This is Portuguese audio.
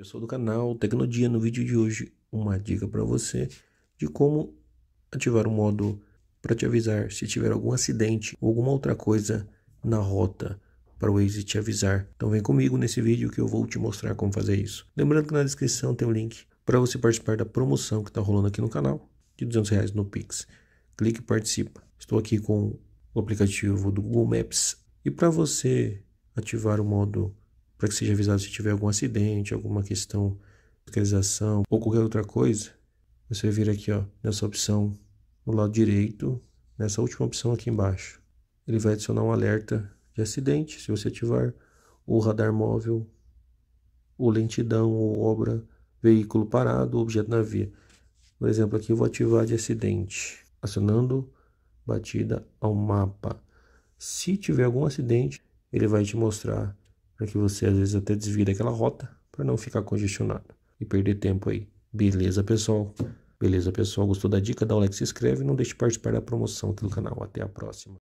Eu sou do canal Tecnodia, no vídeo de hoje uma dica para você de como ativar o modo para te avisar se tiver algum acidente ou alguma outra coisa na rota para o Waze te avisar. Então vem comigo nesse vídeo que eu vou te mostrar como fazer isso. Lembrando que na descrição tem um link para você participar da promoção que está rolando aqui no canal de 200 reais no Pix. Clique e participa. Estou aqui com o aplicativo do Google Maps e para você ativar o modo para que seja avisado se tiver algum acidente, alguma questão de localização ou qualquer outra coisa, você vai vir aqui ó, nessa opção no lado direito, nessa última opção aqui embaixo. Ele vai adicionar um alerta de acidente, se você ativar o radar móvel, o lentidão, ou obra, veículo parado, objeto na via. Por exemplo, aqui eu vou ativar de acidente, acionando batida ao mapa. Se tiver algum acidente, ele vai te mostrar para que você às vezes até desvie daquela rota para não ficar congestionado e perder tempo aí. Beleza, pessoal? Beleza, pessoal? Gostou da dica? Dá um like, se inscreve e não deixe de participar da promoção aqui no canal. Até a próxima.